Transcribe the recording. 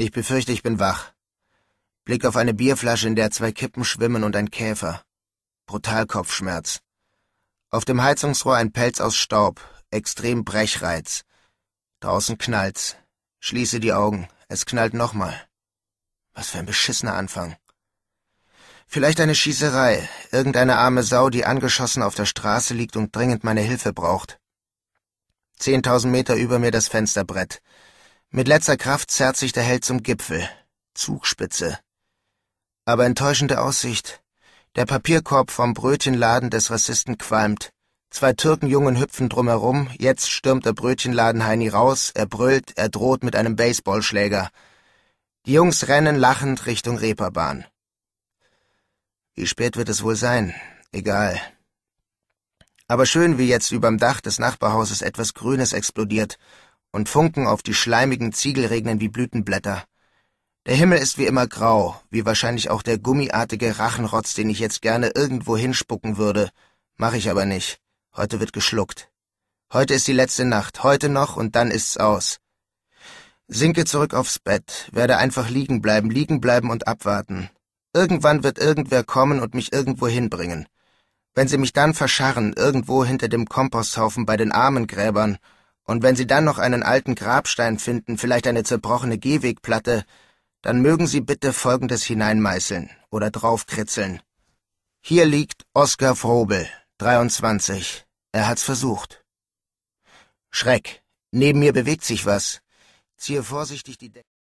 Ich befürchte, ich bin wach. Blick auf eine Bierflasche, in der zwei Kippen schwimmen und ein Käfer. Brutal Kopfschmerz. Auf dem Heizungsrohr ein Pelz aus Staub, extrem Brechreiz. Draußen knallt's. Schließe die Augen, es knallt nochmal. Was für ein beschissener Anfang. Vielleicht eine Schießerei, irgendeine arme Sau, die angeschossen auf der Straße liegt und dringend meine Hilfe braucht. Zehntausend Meter über mir das Fensterbrett. Mit letzter Kraft zerrt sich der Held zum Gipfel. Zugspitze. Aber enttäuschende Aussicht. Der Papierkorb vom Brötchenladen des Rassisten qualmt. Zwei Türkenjungen hüpfen drumherum, jetzt stürmt der Brötchenladen Heini raus, er brüllt, er droht mit einem Baseballschläger. Die Jungs rennen lachend Richtung Reeperbahn. Wie spät wird es wohl sein? Egal. Aber schön, wie jetzt überm Dach des Nachbarhauses etwas Grünes explodiert und Funken auf die schleimigen Ziegel regnen wie Blütenblätter. Der Himmel ist wie immer grau, wie wahrscheinlich auch der gummiartige Rachenrotz, den ich jetzt gerne irgendwo hinspucken würde, mache ich aber nicht. Heute wird geschluckt. Heute ist die letzte Nacht, heute noch und dann ist's aus. Sinke zurück aufs Bett, werde einfach liegen bleiben, liegen bleiben und abwarten. Irgendwann wird irgendwer kommen und mich irgendwo hinbringen. Wenn sie mich dann verscharren, irgendwo hinter dem Komposthaufen bei den Armengräbern, und wenn Sie dann noch einen alten Grabstein finden, vielleicht eine zerbrochene Gehwegplatte, dann mögen Sie bitte Folgendes hineinmeißeln oder draufkritzeln. Hier liegt Oskar Frobel, 23. Er hat's versucht. Schreck. Neben mir bewegt sich was. Ziehe vorsichtig die Decke.